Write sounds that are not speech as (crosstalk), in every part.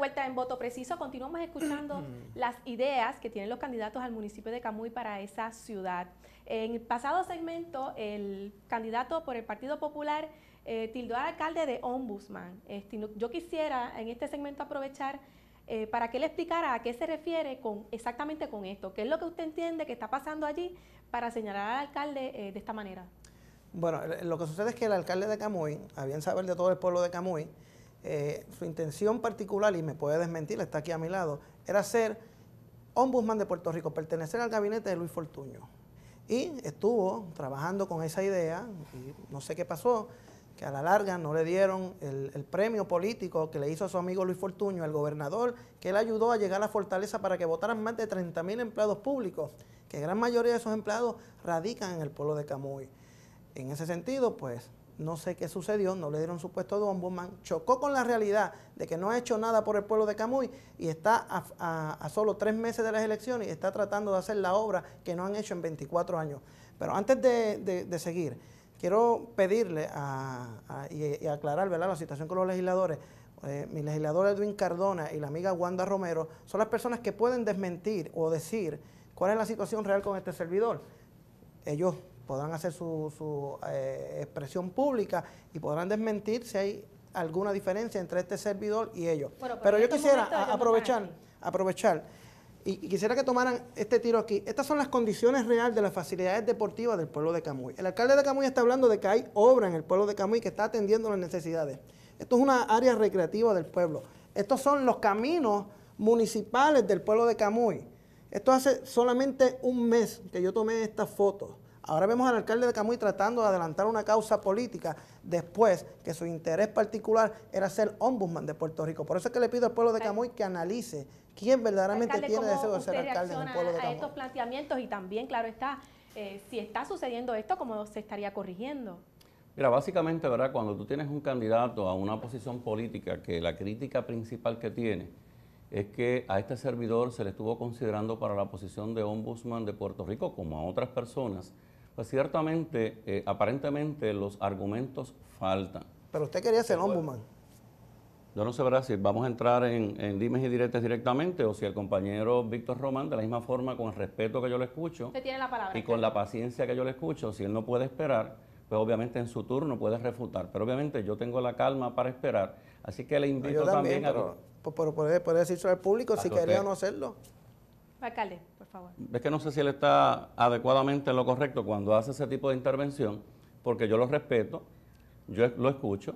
vuelta en voto preciso, continuamos escuchando (clears throat) mm. las ideas que tienen los candidatos al municipio de Camuy para esa ciudad. En el pasado segmento, el candidato por el Partido Popular eh, tildó al alcalde de ombudsman. Este, yo quisiera en este segmento aprovechar eh, para que él explicara a qué se refiere con exactamente con esto. ¿Qué es lo que usted entiende que está pasando allí para señalar al alcalde eh, de esta manera? Bueno, lo que sucede es que el alcalde de Camuy, a bien saber de todo el pueblo de Camuy, eh, su intención particular, y me puede desmentir, está aquí a mi lado, era ser ombudsman de Puerto Rico, pertenecer al gabinete de Luis Fortuño. Y estuvo trabajando con esa idea, y no sé qué pasó, que a la larga no le dieron el, premio político que le hizo a su amigo Luis Fortuño, el gobernador, que él ayudó a llegar a la fortaleza para que votaran más de 30 mil empleados públicos, que gran mayoría de esos empleados radican en el pueblo de Camuy. En ese sentido, pues no sé qué sucedió, no le dieron su puesto de ombudsman, chocó con la realidad de que no ha hecho nada por el pueblo de Camuy y está a, solo tres meses de las elecciones y está tratando de hacer la obra que no han hecho en 24 años. Pero antes de, seguir, quiero pedirle y, aclarar ¿verdad? la situación con los legisladores. Eh, mi legislador Edwin Cardona y la amiga Wanda Romero son las personas que pueden desmentir o decir cuál es la situación real con este servidor. Ellos podrán hacer su, eh, expresión pública y podrán desmentir si hay alguna diferencia entre este servidor y ellos. pero, yo quisiera aprovechar, aprovechar y, y, quisiera que tomaran este tiro aquí. Estas son las condiciones reales de las facilidades deportivas del pueblo de Camuy. El alcalde de Camuy está hablando de que hay obra en el pueblo de Camuy que está atendiendo las necesidades. Esto es una área recreativa del pueblo. Estos son los caminos municipales del pueblo de Camuy. Esto hace solamente un mes que yo tomé estas fotos. Ahora vemos al alcalde de Camuy tratando de adelantar una causa política después que su interés particular era ser ombudsman de Puerto Rico. Por eso es que le pido al pueblo de Camuy que analice quién verdaderamente tiene deseo de ser alcalde en pueblo de Camuy. A estos planteamientos y también, claro está, eh, si está sucediendo esto, ¿cómo se estaría corrigiendo? Mira, básicamente, ¿verdad? Cuando tú tienes un candidato a una posición política que la crítica principal que tiene es que a este servidor se le estuvo considerando para la posición de ombudsman de Puerto Rico, como a otras personas, pues ciertamente, eh, aparentemente los argumentos faltan. Pero usted quería ser ombudsman. Yo no sé ¿verdad? si vamos a entrar en, en, dimes y diretes directamente o si el compañero Víctor Román, de la misma forma, con el respeto que yo le escucho usted tiene la palabra, y con la paciencia que yo le escucho, si él no puede esperar, pues obviamente en su turno puede refutar. Pero obviamente yo tengo la calma para esperar, así que le invito también, a... Pero, pues, puede, decir sobre al público si quería no hacerlo. Alcalde, por favor. Es que no sé si él está adecuadamente en lo correcto cuando hace ese tipo de intervención, porque yo lo respeto, yo lo escucho,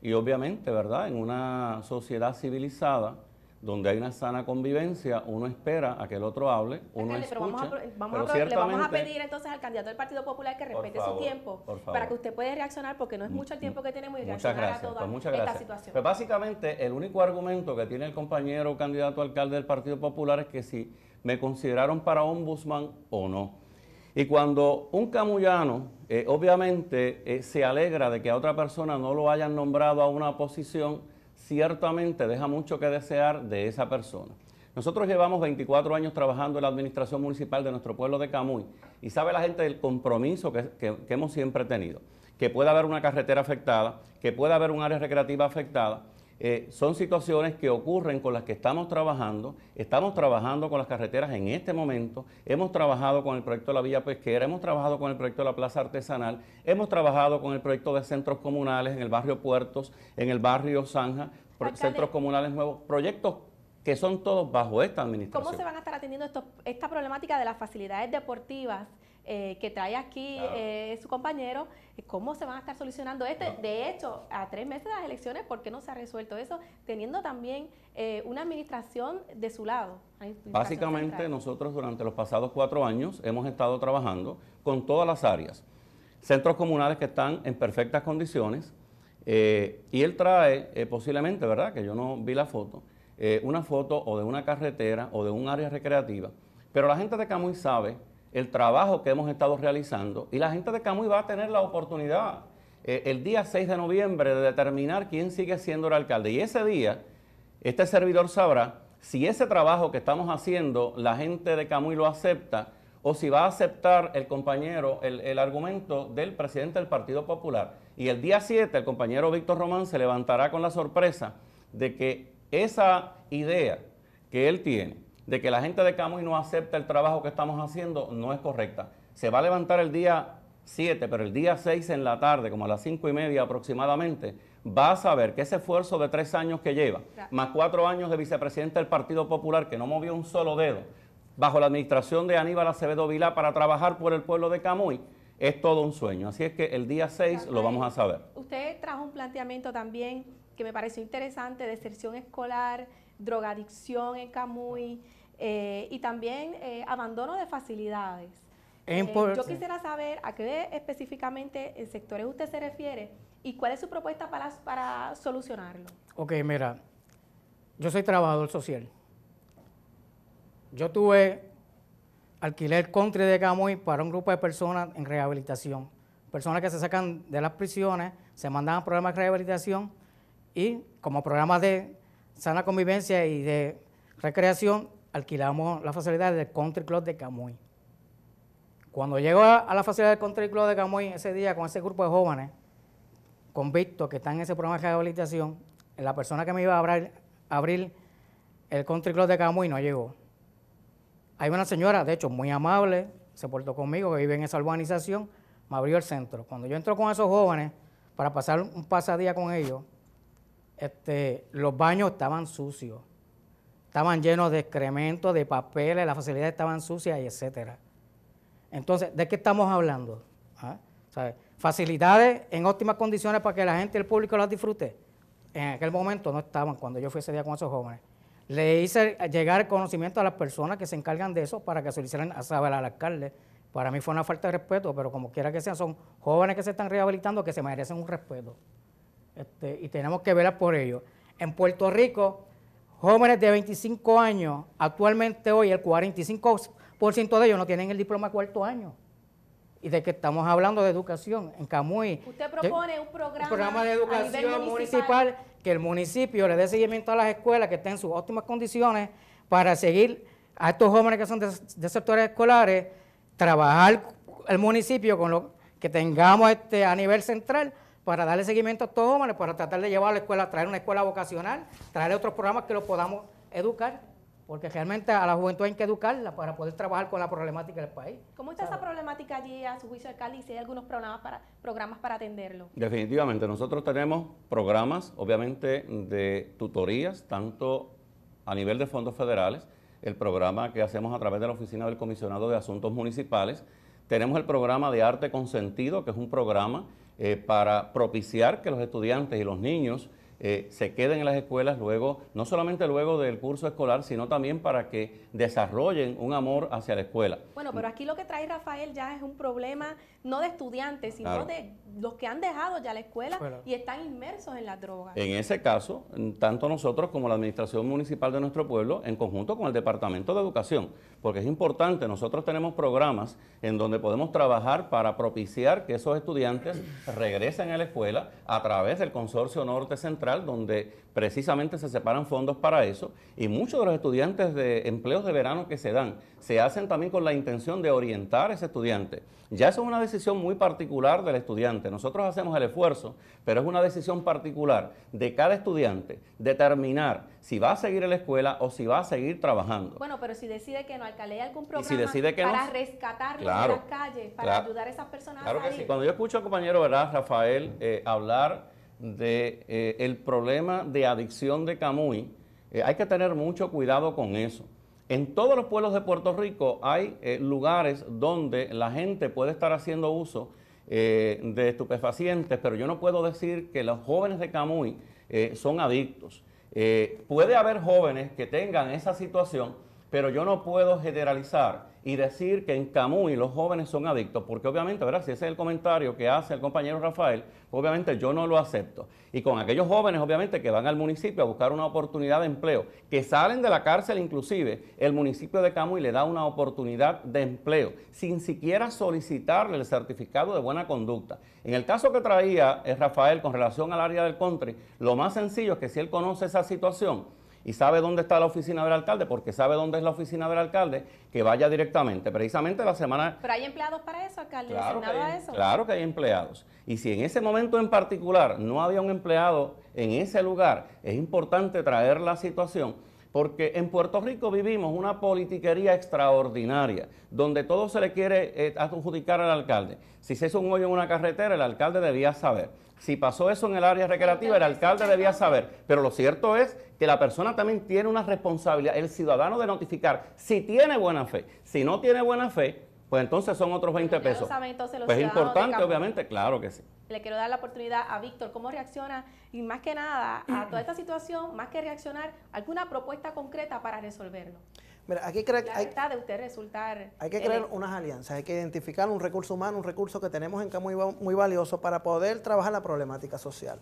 y obviamente, ¿verdad? En una sociedad civilizada, donde hay una sana convivencia, uno espera a que el otro hable, uno escucha. vamos a, le vamos a pedir entonces al candidato del Partido Popular que respete su tiempo para que usted pueda reaccionar, porque no es mucho el tiempo que tenemos y reaccionar gracias, a toda pues, esta situación. Pues, básicamente, el único argumento que tiene el compañero candidato alcalde del Partido Popular es que si me consideraron para ombudsman o no. Y cuando un camullano, eh, obviamente, eh, se alegra de que a otra persona no lo hayan nombrado a una posición, ciertamente deja mucho que desear de esa persona. Nosotros llevamos 24 años trabajando en la administración municipal de nuestro pueblo de Camuy y sabe la gente del compromiso que, hemos siempre tenido, que pueda haber una carretera afectada, que pueda haber un área recreativa afectada eh, son situaciones que ocurren con las que estamos trabajando, estamos trabajando con las carreteras en este momento, hemos trabajado con el proyecto de la Villa Pesquera, hemos trabajado con el proyecto de la Plaza Artesanal, hemos trabajado con el proyecto de centros comunales en el barrio Puertos, en el barrio Zanja, centros comunales nuevos, proyectos que son todos bajo esta administración. ¿Cómo se van a estar atendiendo esta problemática de las facilidades deportivas? Eh, que trae aquí eh, su compañero, eh, ¿cómo se van a estar solucionando este? De hecho, a tres meses de las elecciones, ¿por qué no se ha resuelto eso? Teniendo también una administración de su lado. Básicamente nosotros durante los pasados cuatro años hemos estado trabajando con todas las áreas, centros comunales que están en perfectas condiciones, y él trae posiblemente, ¿verdad? Que yo no vi la foto, una foto o de una carretera o de un área recreativa, pero la gente de Camuy sabe el trabajo que hemos estado realizando y la gente de Camuy va a tener la oportunidad eh, el día 6 de noviembre de determinar quién sigue siendo el alcalde. Y ese día, este servidor sabrá si ese trabajo que estamos haciendo, la gente de Camuy lo acepta o si va a aceptar el compañero, el, el argumento del presidente del Partido Popular. Y el día 7, el compañero Víctor Román se levantará con la sorpresa de que esa idea que él tiene de que la gente de Camuy no acepta el trabajo que estamos haciendo no es correcta. Se va a levantar el día 7, pero el día 6 en la tarde, como a las 5 y media aproximadamente, va a saber que ese esfuerzo de tres años que lleva, más cuatro años de vicepresidente del Partido Popular, que no movió un solo dedo, bajo la administración de Aníbal Acevedo Vilá para trabajar por el pueblo de Camuy, es todo un sueño. Así es que el día 6 lo vamos a saber. Usted trajo un planteamiento también que me pareció interesante, de deserción escolar, drogadicción en Camuy eh, y también eh, abandono de facilidades. Eh, yo quisiera saber a qué específicamente sectores usted se refiere y cuál es su propuesta para, para solucionarlo. Ok, mira, yo soy trabajador social. Yo tuve alquiler country de Camuy para un grupo de personas en rehabilitación. Personas que se sacan de las prisiones, se mandan a programas de rehabilitación y como programas de sana convivencia y de recreación, alquilamos la facilidad del Country Club de Camuy. Cuando llego a, la facilidad del Country Club de Camuy ese día con ese grupo de jóvenes convictos que están en ese programa de rehabilitación, la persona que me iba a abrir, abrir el Country Club de Camuy no llegó. Hay una señora, de hecho, muy amable, se portó conmigo, que vive en esa urbanización, me abrió el centro. Cuando yo entro con esos jóvenes para pasar un pasadía con ellos, este, los baños estaban sucios, estaban llenos de excrementos, de papeles, las facilidades estaban sucias y etcétera. Entonces, ¿de qué estamos hablando? ¿Ah? Facilidades en óptimas condiciones para que la gente, el público las disfrute. En aquel momento no estaban, cuando yo fui ese día con esos jóvenes. Le hice llegar conocimiento a las personas que se encargan de eso para que se lo a saber al alcalde. Para mí fue una falta de respeto, pero como quiera que sea, son jóvenes que se están rehabilitando que se merecen un respeto. Este, y tenemos que velar por ello. En Puerto Rico, jóvenes de 25 años, actualmente hoy el 45% de ellos no tienen el diploma cuarto año. Y de que estamos hablando de educación en Camuy. Usted propone un, programa de educación municipal. que el municipio le dé seguimiento a las escuelas que estén en sus óptimas condiciones para seguir a estos jóvenes que son de, sectores escolares, trabajar el municipio con lo que tengamos este, a nivel central para darle seguimiento a todos, jóvenes, para tratar de llevar a la escuela, traer una escuela vocacional, traer otros programas que lo podamos educar, porque realmente a la juventud hay que educarla para poder trabajar con la problemática del país. ¿Cómo está esa problemática allí a su juicio, alcalde, y si hay algunos programas para, programas para atenderlo? Definitivamente, nosotros tenemos programas, obviamente, de tutorías, tanto a nivel de fondos federales, el programa que hacemos a través de la Oficina del Comisionado de Asuntos Municipales, tenemos el programa de Arte con Sentido, que es un programa eh, para propiciar que los estudiantes y los niños eh, se queden en las escuelas luego, no solamente luego del curso escolar, sino también para que desarrollen un amor hacia la escuela. Bueno, pero aquí lo que trae Rafael ya es un problema no de estudiantes, sino de los que han dejado ya la escuela y están inmersos en la droga. En ese caso, mm, tanto nosotros como la administración municipal de nuestro pueblo, en conjunto con el Departamento de Educación, porque es importante, nosotros tenemos programas en donde podemos trabajar para propiciar que esos estudiantes regresen a la escuela a través del Consorcio Norte Central donde precisamente se separan fondos para eso, y muchos de los estudiantes de empleos de verano que se dan se hacen también con la intención de orientar a ese estudiante. Ya eso es una decisión muy particular del estudiante. Nosotros hacemos el esfuerzo, pero es una decisión particular de cada estudiante determinar si va a seguir en la escuela o si va a seguir trabajando. Bueno, pero si decide que no, alcalde, algún programa para rescatar las calles, para ayudar a esas personas claro a Que Cuando yo escucho al compañero ¿verdad, Rafael eh, hablar del de, eh, problema de adicción de Camuy, eh, hay que tener mucho cuidado con eso. En todos los pueblos de Puerto Rico hay eh, lugares donde la gente puede estar haciendo uso de estupefacientes, pero yo no puedo decir que los jóvenes de Camuy son adictos. puede haber jóvenes que tengan esa situación, pero yo no puedo generalizar y decir que en Camuy los jóvenes son adictos, porque obviamente, ¿verdad? Si ese es el comentario que hace el compañero Rafael, pues obviamente yo no lo acepto. Y con aquellos jóvenes, obviamente, que van al municipio a buscar una oportunidad de empleo, que salen de la cárcel inclusive, el municipio de Camuy le da una oportunidad de empleo, sin siquiera solicitarle el certificado de buena conducta. En el caso que traía eh, Rafael con relación al área del country, lo más sencillo es que si él conoce esa situación, y sabe dónde está la oficina del alcalde, porque sabe dónde es la oficina del alcalde, que vaya directamente. Precisamente la semana. Pero hay empleados para eso, alcalde, claro que hay, em- eso. Claro que hay empleados. Y si en ese momento en particular no había un empleado en ese lugar, es importante traer la situación porque en Puerto Rico vivimos una politiquería extraordinaria, donde todo se le quiere eh, adjudicar al alcalde. Si se hizo un hoyo en una carretera, el alcalde debía saber. Si pasó eso en el área recreativa, el alcalde debía saber. Pero lo cierto es que la persona también tiene una responsabilidad, el ciudadano, de notificar si tiene buena fe. Si no tiene buena fe, pues entonces son otros 20 pues pesos. Pues es importante, obviamente, claro que sí le quiero dar la oportunidad a Víctor, cómo reacciona y más que nada a toda esta situación, más que reaccionar, alguna propuesta concreta para resolverlo. Mira, aquí hay, de usted resultar hay que crear eh, unas alianzas, hay que identificar un recurso humano, un recurso que tenemos en Camuy muy valioso para poder trabajar la problemática social.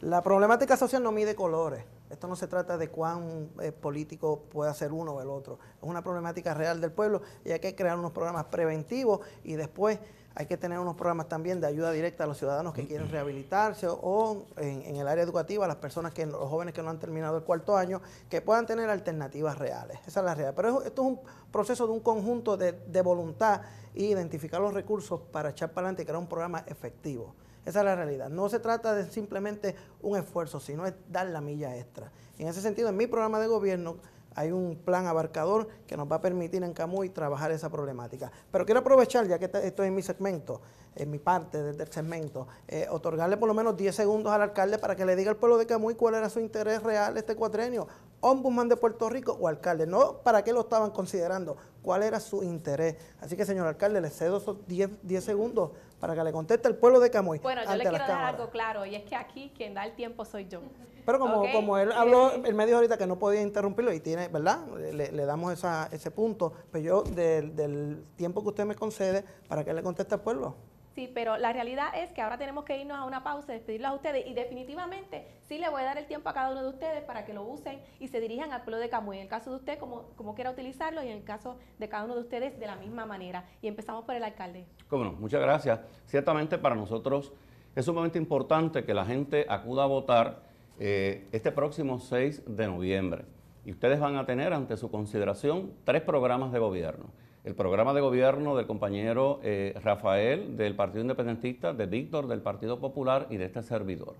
La problemática social no mide colores. Esto no se trata de cuán eh, político puede ser uno o el otro. Es una problemática real del pueblo y hay que crear unos programas preventivos y después hay que tener unos programas también de ayuda directa a los ciudadanos que quieren rehabilitarse o en, el área educativa, a las personas que, los jóvenes que no han terminado el cuarto año, que puedan tener alternativas reales. Esa es la realidad. Pero esto es un proceso de un conjunto de, voluntad y identificar los recursos para echar para adelante y crear un programa efectivo. Esa es la realidad. No se trata de simplemente un esfuerzo, sino es dar la milla extra. en ese sentido, en mi programa de gobierno, hay un plan abarcador que nos va a permitir en Camuy trabajar esa problemática. Pero quiero aprovechar, ya que esto en mi segmento, en mi parte del, el segmento, eh, otorgarle por lo menos 10 segundos al alcalde para que le diga al pueblo de Camuy cuál era su interés real este cuatrenio, ombudsman de Puerto Rico o alcalde, no para qué lo estaban considerando, cuál era su interés. Así que, señor alcalde, le cedo esos 10 segundos para que le conteste al pueblo de Camuy. Bueno, yo le quiero dar algo claro, y es que aquí quien da el tiempo soy yo. Pero como, como él eh, habló, él me dijo ahorita que no podía interrumpirlo y tiene, ¿verdad? Le, damos esa, ese punto, pero yo del, del tiempo que usted me concede, ¿para que le conteste al pueblo? Sí, pero la realidad es que ahora tenemos que irnos a una pausa, despedirlos a ustedes y definitivamente sí le voy a dar el tiempo a cada uno de ustedes para que lo usen y se dirijan al pueblo de Camuy. En el caso de usted, como, quiera utilizarlo y en el caso de cada uno de ustedes, de la misma manera. Y empezamos por el alcalde. Cómo no, muchas gracias. Ciertamente para nosotros es sumamente importante que la gente acuda a votar eh, este próximo 6 de noviembre. Y ustedes van a tener ante su consideración tres programas de gobierno el programa de gobierno del compañero eh, Rafael del Partido Independentista, de Víctor del Partido Popular y de este servidor.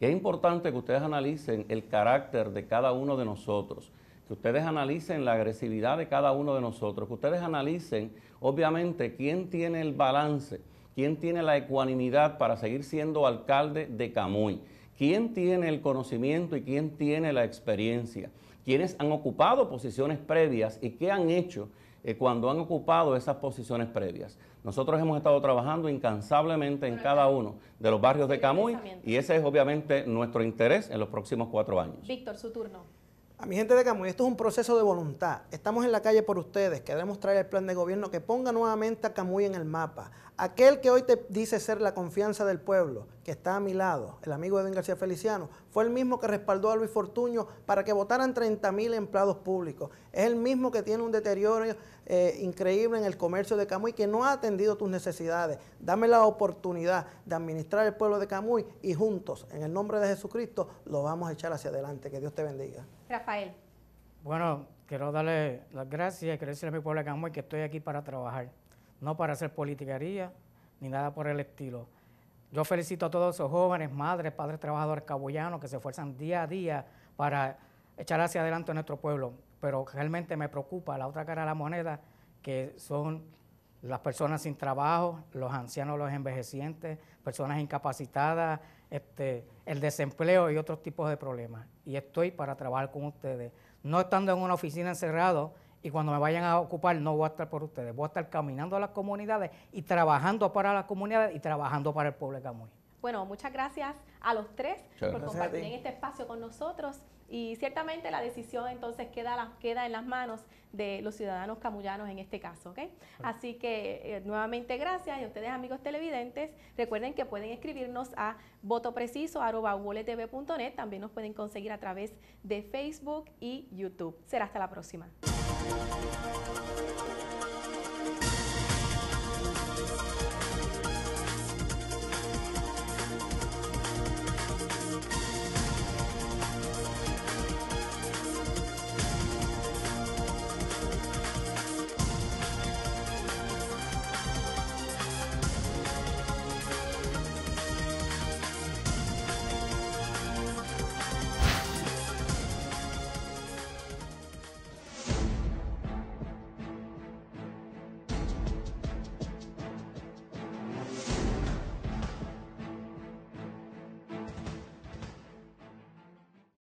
Y es importante que ustedes analicen el carácter de cada uno de nosotros, que ustedes analicen la agresividad de cada uno de nosotros, que ustedes analicen, obviamente, quién tiene el balance, quién tiene la ecuanimidad para seguir siendo alcalde de Camuy, quién tiene el conocimiento y quién tiene la experiencia, quiénes han ocupado posiciones previas y qué han hecho eh, cuando han ocupado esas posiciones previas. Nosotros hemos estado trabajando incansablemente en cada uno de los barrios de Camuy y ese es obviamente nuestro interés en los próximos cuatro años. Víctor, su turno. A mi gente de Camuy, esto es un proceso de voluntad. Estamos en la calle por ustedes. Queremos traer el plan de gobierno que ponga nuevamente a Camuy en el mapa. Aquel que hoy te dice ser la confianza del pueblo, que está a mi lado, el amigo Edwin García Feliciano, fue el mismo que respaldó a Luis Fortuño para que votaran 30.000 mil empleados públicos. Es el mismo que tiene un deterioro eh, increíble en el comercio de Camuy que no ha atendido tus necesidades. Dame la oportunidad de administrar el pueblo de Camuy y juntos, en el nombre de Jesucristo, lo vamos a echar hacia adelante. Que Dios te bendiga. Rafael. Bueno, quiero darle las gracias y quiero decirle a mi pueblo de Camuy que estoy aquí para trabajar, no para hacer politiquería ni nada por el estilo. Yo felicito a todos esos jóvenes, madres, padres, trabajadores caboyanos que se esfuerzan día a día para echar hacia adelante nuestro pueblo. Pero realmente me preocupa la otra cara de la moneda, que son las personas sin trabajo, los ancianos, los envejecientes, personas incapacitadas, este, el desempleo y otros tipos de problemas. Y estoy para trabajar con ustedes. No estando en una oficina encerrado, y cuando me vayan a ocupar no voy a estar por ustedes, voy a estar caminando a las comunidades y trabajando para las comunidades y trabajando para el pueblo de Camuy. Bueno, muchas gracias a los tres por compartir este espacio con nosotros. Y ciertamente la decisión entonces queda, queda en las manos de los ciudadanos camullanos en este caso. ¿okay? Así que eh, nuevamente gracias y a ustedes amigos televidentes. Recuerden que pueden escribirnos a votopreciso.net. También nos pueden conseguir a través de Facebook y YouTube. Será hasta la próxima.